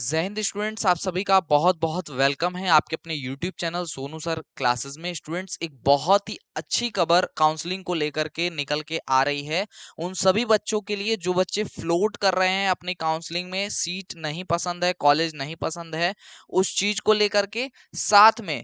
जहिंद students आप सभी का बहुत बहुत वेलकम है आपके अपने YouTube channel Sonu sir classes में स्टूडेंट्स एक बहुत ही अच्छी खबर काउंसलिंग को लेकर के निकल के आ रही है उन सभी बच्चों के लिए जो बच्चे फ्लोट कर रहे हैं अपनी काउंसलिंग में सीट नहीं पसंद है कॉलेज नहीं पसंद है उस चीज को लेकर के साथ में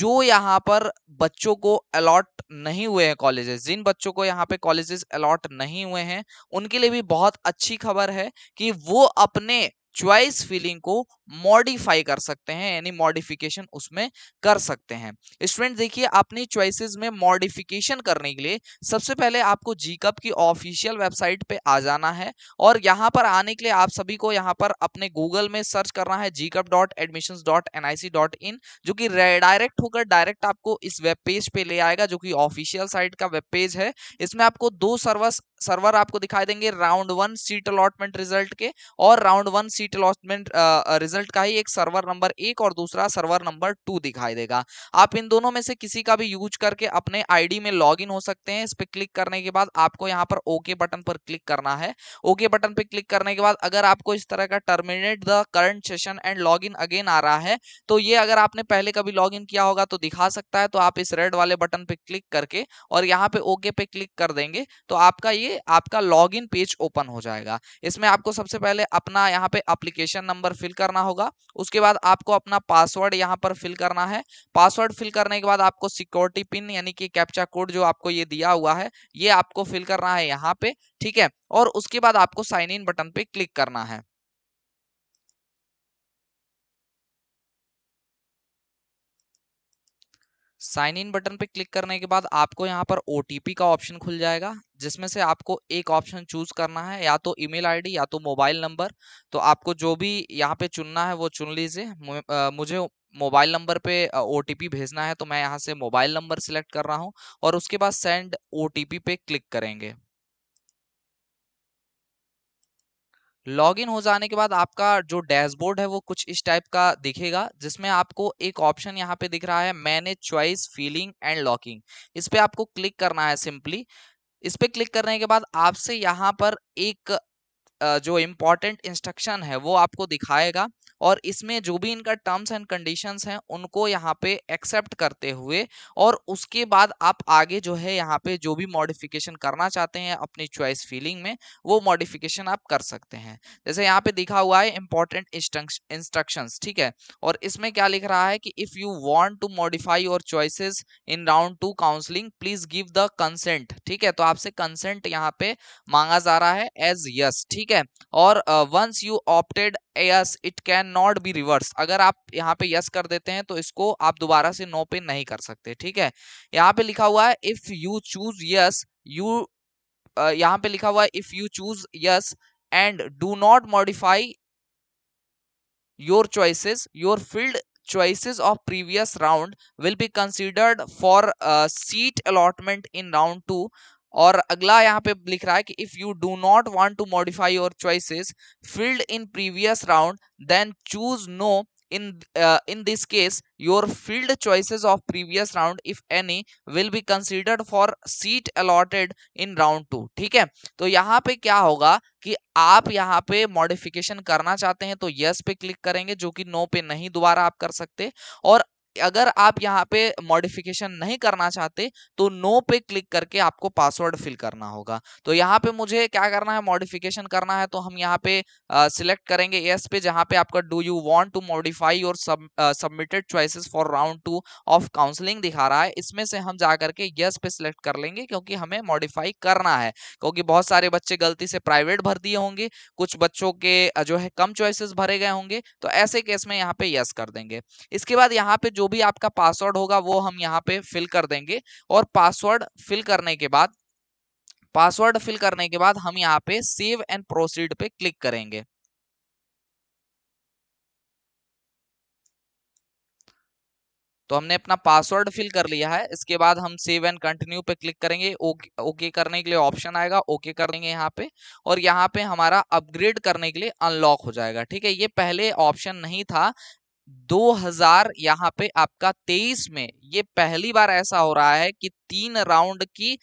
जो यहाँ पर बच्चों को अलॉट नहीं हुए हैं कॉलेजेस जिन बच्चों को यहाँ पे कॉलेजेस अलॉट नहीं हुए हैं उनके लिए भी बहुत अच्छी खबर है कि वो अपने चॉइस फीलिंग को मॉडिफाई कर सकते हैं यानी मॉडिफिकेशन उसमें कर सकते हैं स्टूडेंट देखिए अपनी चॉइसेस में मॉडिफिकेशन करने के लिए सबसे पहले आपको जीकप की ऑफिशियल वेबसाइट पे आ जाना है और यहाँ पर आने के लिए आप सभी को यहाँ पर अपने गूगल में सर्च करना है JEECUP dot admission dot N I C dot in जो कि डायरेक्ट होकर डायरेक्ट आपको इस वेब पेज पे ले आएगा जो कि ऑफिशियल साइट का वेब पेज है इसमें आपको दो सर्वस सर्वर आपको दिखाई देंगे round one seat allotment result के और round one seat allotment result का ही एक सर्वर नंबर एक और दूसरा सर्वर नंबर टू दिखाई देगा आप इन दोनों में से किसी का भी यूज करके अपने आईडी में लॉगिन हो सकते हैं इस पर क्लिक करने के बाद आपको यहाँ पर ओके बटन पर क्लिक करना है ओके बटन पर क्लिक करने के बाद अगर आपको इस तरह का terminate the current session and log again आ रहा है तो ये अगर आपने पहले कभी लॉग किया होगा तो दिखा सकता है तो आप इस रेड वाले बटन पे क्लिक करके और यहाँ पे ओके पे क्लिक कर देंगे तो आपका ये लिए आपका लॉग इन पेज ओपन हो जाएगा इसमें आपको सबसे पहले अपना यहाँ पे अप्लीकेशन नंबर फिल करना होगा उसके बाद आपको अपना पासवर्ड यहाँ पर फिल करना है पासवर्ड फिल करने के बाद आपको सिक्योरिटी पिन यानी कि कैप्चा कोड जो आपको ये दिया हुआ है ये आपको फिल करना है यहाँ पे ठीक है और उसके बाद आपको साइन इन बटन पे क्लिक करना है साइन इन बटन पे क्लिक करने के बाद आपको यहाँ पर ओ का ऑप्शन खुल जाएगा जिसमें से आपको एक ऑप्शन चूज करना है या तो ईमेल आईडी या तो मोबाइल नंबर तो आपको जो भी यहाँ पे चुनना है वो चुन लीजिए मुझे मोबाइल नंबर पे ओ भेजना है तो मैं यहाँ से मोबाइल नंबर सिलेक्ट कर रहा हूँ और उसके बाद सेंड ओ पे क्लिक करेंगे लॉगिन हो जाने के बाद आपका जो डैशबोर्ड है वो कुछ इस टाइप का दिखेगा जिसमें आपको एक ऑप्शन यहाँ पे दिख रहा है manage choice filling and locking इस पर आपको क्लिक करना है सिंपली इस पर क्लिक करने के बाद आपसे यहाँ पर एक जो इम्पोर्टेंट इंस्ट्रक्शन है वो आपको दिखाएगा और इसमें जो भी इनका टर्म्स एंड कंडीशंस हैं उनको यहाँ पे एक्सेप्ट करते हुए और उसके बाद आप आगे जो है यहाँ पे जो भी मॉडिफिकेशन करना चाहते हैं अपनी चॉइस फीलिंग में वो मॉडिफिकेशन आप कर सकते हैं जैसे यहाँ पे दिखा हुआ है इंपॉर्टेंट इंस्ट्रक्शन ठीक है और इसमें क्या लिख रहा है कि if you want to modify your choices in round two counselling please give the consent ठीक है तो आपसे कंसेंट यहाँ पे मांगा जा रहा है एज यस ठीक है और once you opted yes it can can not be reverse अगर आप यहाँ पे यस yes कर देते हैं तो इसको आप दोबारा से नो no पे नहीं कर सकते ठीक है यहाँ पे लिखा हुआ है if you choose yes you यहाँ पे लिखा हुआ है if you choose yes and do not modify your choices your field choices of previous round will be considered for uh, seat allotment in round 2 और अगला यहाँ पे लिख रहा है कि if you do not want to modify your choices field in previous round then choose no in in this case your field choices of previous round if any will be considered for seat allotted in round two ठीक है तो यहाँ पे क्या होगा कि आप यहाँ पे मॉडिफिकेशन करना चाहते हैं तो यस पे क्लिक करेंगे जो कि नो पे नहीं दोबारा आप कर सकते और अगर आप यहाँ पे मॉडिफिकेशन नहीं करना चाहते तो नो पे क्लिक करके आपको पासवर्ड फिल करना होगा तो यहाँ पे मुझे क्या करना है मॉडिफिकेशन करना है तो हम यहाँ पे सिलेक्ट करेंगे यस पे जहाँ पे आपका do you want to modify और submitted choices for round two of counselling दिखा रहा है इसमें से हम जा करके यस पे सिलेक्ट कर लेंगे क्योंकि हमें मॉडिफाई करना है क्योंकि बहुत सारे बच्चे गलती से प्राइवेट भर दिए होंगे कुछ बच्चों के जो है कम चॉइसेस भरे गए होंगे तो ऐसे केस में यहाँ पे यस कर देंगे इसके बाद यहाँ पे जो भी आपका पासवर्ड होगा वो हम यहाँ पे फिल कर देंगे और पासवर्ड फिल करने के बाद पासवर्ड फिल करने के बाद हम यहाँ पे सेव एंड प्रोसीड पे क्लिक करेंगे तो हमने अपना पासवर्ड फिल कर लिया है इसके बाद हम सेव एंड कंटिन्यू पे क्लिक करेंगे ओके ओके करने के लिए ऑप्शन आएगा ओके कर देंगे यहाँ पे और यहाँ पे हमारा अपग्रेड करने के लिए अनलॉक हो जाएगा ठीक है ये पहले ऑप्शन नहीं था 2000 यहाँ पे आपका 23 में ये पहली बार ऐसा हो रहा है कि तीन राउंड की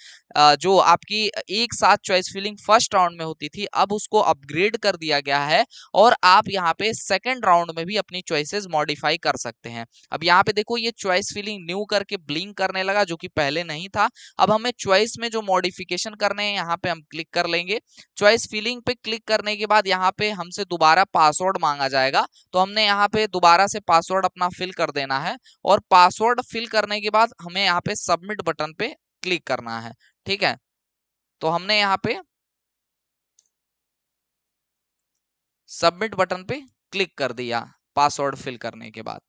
जो आपकी एक साथ चॉइस फिलिंग फर्स्ट राउंड में होती थी अब उसको अपग्रेड कर दिया गया है और आप यहाँ पे सेकंड राउंड में भी अपनी चॉइसेस मॉडिफाई कर सकते हैं अब यहाँ पे देखो ये चॉइस फिलिंग न्यू करके ब्लिंक करने लगा जो कि पहले नहीं था अब हमें चॉइस में जो मॉडिफिकेशन करने हैं यहाँ पे हम क्लिक कर लेंगे चॉइस फिलिंग पे क्लिक करने के बाद यहाँ पे हमसे दोबारा पासवर्ड मांगा जाएगा तो हमने यहाँ पे दोबारा से पासवर्ड अपना फिल कर देना है और पासवर्ड फिल करने के बाद हमें यहाँ पे सबमिट बटन पे क्लिक करना है ठीक है तो हमने यहाँ पे सबमिट बटन पे क्लिक कर दिया पासवर्ड फिल करने के बाद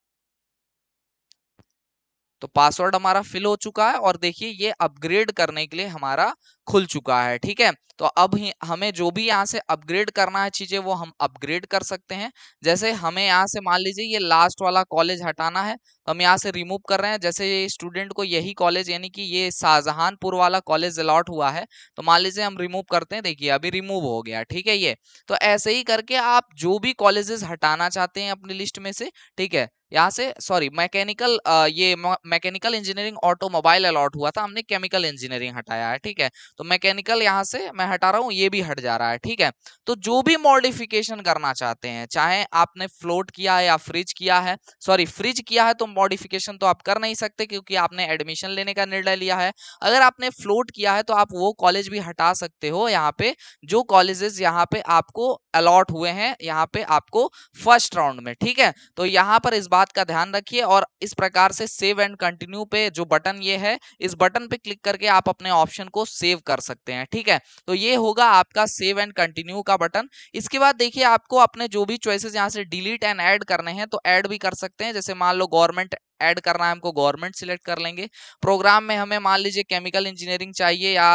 तो पासवर्ड हमारा फिल हो चुका है और देखिए ये अपग्रेड करने के लिए हमारा खुल चुका है ठीक है तो अब ही हमें जो भी यहाँ से अपग्रेड करना है चीजें वो हम अपग्रेड कर सकते हैं जैसे हमें यहाँ से मान लीजिए ये लास्ट वाला कॉलेज हटाना है तो हम यहाँ से रिमूव कर रहे हैं जैसे स्टूडेंट को यही कॉलेज यानी कि ये शाहजहानपुर वाला कॉलेज अलॉट हुआ है तो मान लीजिए हम रिमूव करते हैं देखिए अभी रिमूव हो गया ठीक है ये तो ऐसे ही करके आप जो भी कॉलेजेस हटाना चाहते हैं अपनी लिस्ट में से ठीक है यहाँ से सॉरी मैकेनिकल ये मैकेनिकल इंजीनियरिंग ऑटोमोबाइल अलॉट हुआ था हमने केमिकल इंजीनियरिंग हटाया है ठीक है तो मैकेनिकल यहाँ से मैं हटा रहा हूँ ये भी हट जा रहा है ठीक है तो जो भी मॉडिफिकेशन करना चाहते हैं चाहे आपने फ्लोट किया है या फ्रिज किया है सॉरी फ्रिज किया है तो मॉडिफिकेशन तो आप कर नहीं सकते क्योंकि आपने एडमिशन लेने का निर्णय लिया है अगर आपने फ्लोट किया है तो आप वो कॉलेज भी हटा सकते हो यहाँ पे जो कॉलेजेस यहाँ पे आपको अलॉट हुए हैं यहाँ पे आपको फर्स्ट राउंड में ठीक है तो यहाँ पर इस बात का ध्यान रखिए और इस प्रकार से सेव एंड कंटिन्यू पे जो बटन ये है इस बटन पे क्लिक करके आप अपने ऑप्शन को सेव कर सकते हैं ठीक है तो ये होगा आपका सेव एंड कंटिन्यू का बटन इसके बाद देखिए आपको अपने जो भी चॉइसेस यहाँ से डिलीट एंड ऐड करने हैं तो ऐड भी कर सकते हैं जैसे मान लो गवर्नमेंट ऐड करना है हमको गवर्नमेंट सिलेक्ट कर लेंगे प्रोग्राम में हमें मान लीजिए केमिकल इंजीनियरिंग चाहिए या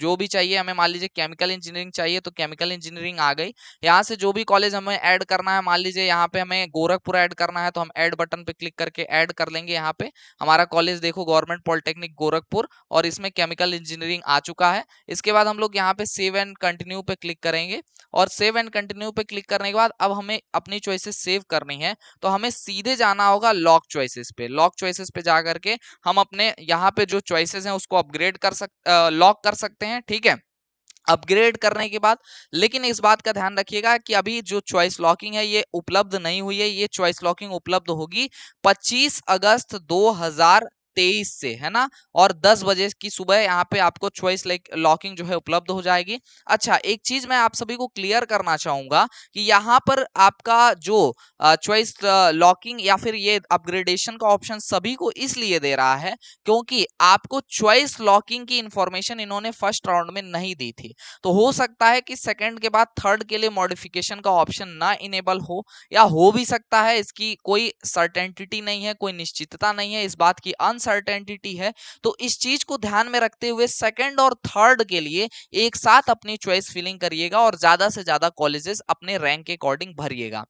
जो भी चाहिए हमें मान लीजिए केमिकल इंजीनियरिंग चाहिए तो केमिकल इंजीनियरिंग आ गई यहाँ से जो भी कॉलेज हमें ऐड करना है मान लीजिए यहाँ पे हमें गोरखपुर ऐड करना है तो हम ऐड बटन पे क्लिक करके ऐड कर लेंगे यहाँ पे हमारा कॉलेज देखो गवर्नमेंट पॉलिटेक्निक गोरखपुर और इसमें केमिकल इंजीनियरिंग आ चुका है इसके बाद हम लोग यहाँ पे सेव एंड कंटिन्यू पे क्लिक करेंगे और सेव एंड कंटिन्यू पे क्लिक करने के बाद अब हमें अपनी चॉइसेस सेव करनी है तो हमें सीधे जाना होगा लॉक चॉइसेस पे लॉक चॉइसेस पे जा करके हम अपने यहाँ पे जो चॉइसेस हैं उसको अपग्रेड कर सकते लॉक कर सकते सकते हैं ठीक है अपग्रेड करने के बाद लेकिन इस बात का ध्यान रखिएगा कि अभी जो चॉइस लॉकिंग है ये उपलब्ध नहीं हुई है ये चॉइस लॉकिंग उपलब्ध होगी 25 अगस्त तेईस से है ना और दस बजे की सुबह यहाँ पे आपको चॉइस लाइक लॉकिंग जो है उपलब्ध हो जाएगी अच्छा एक चीज मैं आप सभी को क्लियर करना चाहूंगा कि यहाँ पर आपका जो चॉइस लॉकिंग या फिर ये अपग्रेडेशन का ऑप्शन सभी को इसलिए दे रहा है क्योंकि आपको चॉइस लॉकिंग की इंफॉर्मेशन इन्होंने फर्स्ट राउंड में नहीं दी थी तो हो सकता है कि सेकेंड के बाद थर्ड के लिए मॉडिफिकेशन का ऑप्शन ना इनेबल हो या हो भी सकता है इसकी कोई सर्टेंटिटी नहीं है कोई निश्चितता नहीं है इस बात की अनसर्टेनिटी है तो इस चीज को ध्यान में रखते हुए सेकेंड और थर्ड के लिए एक साथ अपनी चॉइस फिलिंग करिएगा और ज्यादा से ज्यादा कॉलेजेस अपने रैंक के अकॉर्डिंग भरिएगा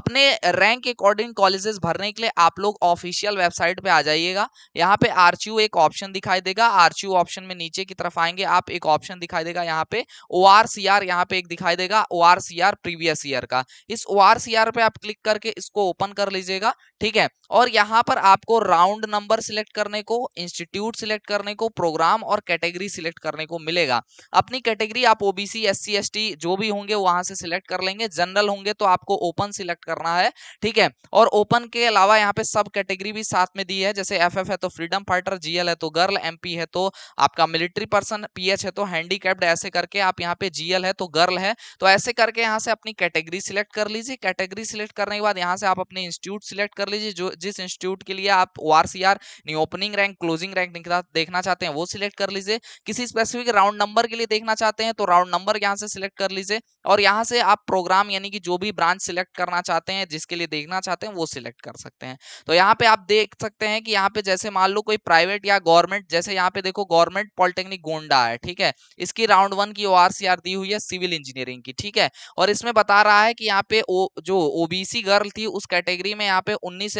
अपने रैंक के अकॉर्डिंग कॉलेजेस भरने के लिए आप लोग ऑफिशियल वेबसाइट पे आ जाइएगा यहाँ पे आरचीयू एक ऑप्शन दिखाई देगा आरचीयू ऑप्शन में नीचे की तरफ आएंगे आप एक ऑप्शन दिखाई देगा यहाँ पे ओ आर सी आर यहाँ पे एक दिखाई देगा O R C R previous year का इस ओ आर सी आर पे आप क्लिक करके इसको ओपन कर लीजिएगा ठीक है और यहाँ पर आपको राउंड नंबर सिलेक्ट करने को इंस्टीट्यूट सिलेक्ट करने को प्रोग्राम और कैटेगरी सिलेक्ट करने को मिलेगा अपनी कैटेगरी आप ओबीसी एस सी जो भी होंगे वहां से सिलेक्ट कर लेंगे जनरल होंगे तो आपको ओपन सिलेक्ट करना है ठीक है और ओपन के अलावा यहाँ पे सब कैटेगरी भी साथ में दी है जैसे एफ है तो फ्रीडम फाइटर जीएल है तो गर्ल एम है तो आपका मिलिट्री पर्सन पी है तो हैंडीकैप्ड ऐसे करके आप यहाँ पे जीएल है तो गर्ल है तो ऐसे करके यहाँ से अपनी कैटेगरी सिलेक्ट कर लीजिए कैटेगरी सिलेक्ट करने के बाद यहाँ से आप अपने इंस्टीट्यूट सिलेक्ट कर लीजिए जो जिस इंस्टीट्यूट के लिए आप O opening rank closing rank देखना चाहते हैं वो सिलेक्ट कर लीजिए किसी स्पेसिफिक राउंड नंबर के लिए देखना चाहते हैं तो राउंड नंबर यहाँ से सिलेक्ट कर लीजिए और यहाँ से आप प्रोग्राम यानी कि जो भी ब्रांच सिलेक्ट करना चाहते हैं जिसके लिए देखना चाहते हैं वो सिलेक्ट कर सकते हैं तो यहाँ पे आप देख सकते हैं कि यहाँ पे जैसे मान लो कोई प्राइवेट या गवर्नमेंट जैसे यहाँ पे देखो गवर्नमेंट पॉलिटेक्निक गोंडा है ठीक है इसकी राउंड वन की ओ दी हुई है सिविल इंजीनियरिंग की ठीक है और इसमें बता रहा है कि यहाँ पे ओ, जो ओबीसी गर्ल थी उस कैटेगरी में यहाँ पे उन्नीस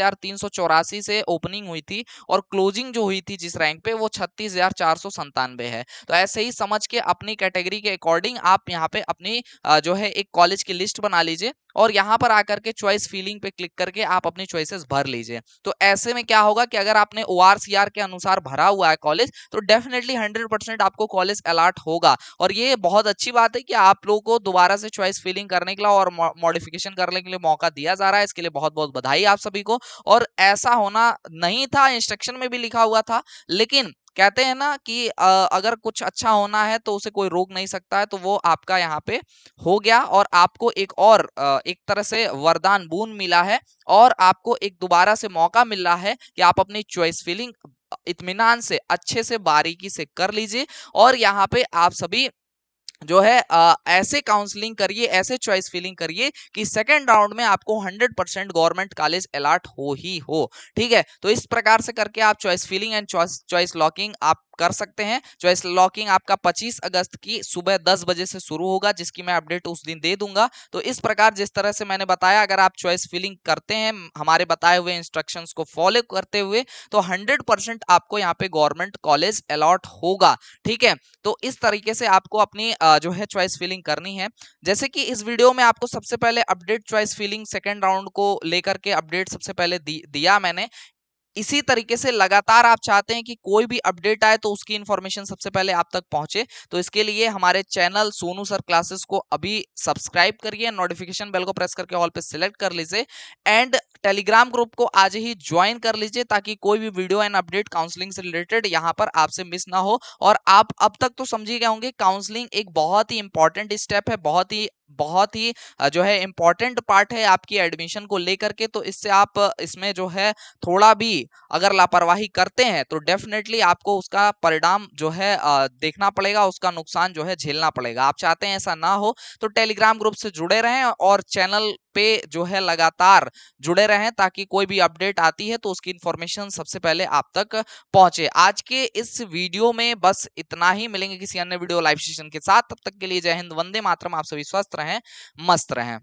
से ओपनिंग हुई थी और क्लोजिंग जो हुई थी जिस रैंक पे वो छत्तीस हजार चार सौ संतानवे है तो ऐसे ही समझ के अपनी कैटेगरी के अकॉर्डिंग आप यहाँ पे अपनी जो है एक कॉलेज की लिस्ट बना लीजिए और यहाँ पर आकर के चॉइस फीलिंग पे क्लिक करके आप अपनी चॉइसेस भर लीजिए तो ऐसे में क्या होगा कि अगर आपने ओ के अनुसार भरा हुआ है कॉलेज तो डेफिनेटली हंड्रेड आपको कॉलेज अलर्ट होगा और ये बहुत अच्छी बात है कि आप लोगों को दोबारा से चॉइस फीलिंग करने के लिए और मॉडिफिकेशन करने के लिए मौका दिया जा रहा है इसके लिए बहुत बहुत बधाई आप सभी को और ऐसा होना नहीं था इंस्ट्रक्शन में भी लिखा हुआ था लेकिन कहते हैं ना कि अगर कुछ अच्छा होना है तो उसे कोई रोक नहीं सकता है तो वो आपका यहाँ पे हो गया और आपको एक और एक तरह से वरदान बून मिला है और आपको एक दोबारा से मौका मिल रहा है कि आप अपनी चॉइस फीलिंग इतमान से अच्छे से बारीकी से कर लीजिए और यहाँ पे आप सभी जो है आ, ऐसे काउंसलिंग करिए ऐसे चॉइस फिलिंग करिए कि सेकेंड राउंड में आपको 100 परसेंट गवर्नमेंट कॉलेज अलाट हो ही हो ठीक है तो इस प्रकार से करके आप choice filling and choice choice locking आप कर सकते हैं चॉइस लॉकिंग आपका 25 अगस्त की सुबह 10 बजे से शुरू होगा जिसकी मैं अपडेट उस दिन दे दूंगा तो इस प्रकार जिस तरह से मैंने बताया अगर आप चॉइस फिलिंग करते हैं हमारे बताए हुए इंस्ट्रक्शन को फॉलो करते हुए तो हंड्रेड आपको यहाँ पे गवर्नमेंट कॉलेज अलॉट होगा ठीक है तो इस तरीके से आपको अपनी जो है चॉइस फिलिंग करनी है जैसे कि इस वीडियो में आपको सबसे पहले update choice filling second round को लेकर के अपडेट सबसे पहले दिया मैंने इसी तरीके से लगातार आप चाहते हैं कि कोई भी अपडेट आए तो उसकी इंफॉर्मेशन सबसे पहले आप तक पहुंचे तो इसके लिए हमारे चैनल सोनू सर क्लासेस को अभी सब्सक्राइब करिए नोटिफिकेशन बेल को प्रेस करके ऑल पे सिलेक्ट कर लीजिए एंड टेलीग्राम ग्रुप को आज ही ज्वाइन कर लीजिए ताकि कोई भी वीडियो एंड अपडेट काउंसलिंग से रिलेटेड यहाँ पर आपसे मिस ना हो और आप अब तक तो समझ गए होंगे काउंसलिंग एक बहुत ही इंपॉर्टेंट स्टेप है बहुत ही बहुत ही जो है इम्पॉर्टेंट पार्ट है आपकी एडमिशन को लेकर के तो इससे आप इसमें जो है थोड़ा भी अगर लापरवाही करते हैं तो डेफिनेटली आपको उसका परिणाम जो है देखना पड़ेगा उसका नुकसान जो है झेलना पड़ेगा आप चाहते हैं ऐसा ना हो तो टेलीग्राम ग्रुप से जुड़े रहें और चैनल पे जो है लगातार जुड़े रहें ताकि कोई भी अपडेट आती है तो उसकी इंफॉर्मेशन सबसे पहले आप तक पहुंचे आज के इस वीडियो में बस इतना ही मिलेंगे किसी अन्य वीडियो लाइव सेशन के साथ तब तक के लिए जय हिंद वंदे मातरम आप सभी स्वस्थ रहें मस्त रहें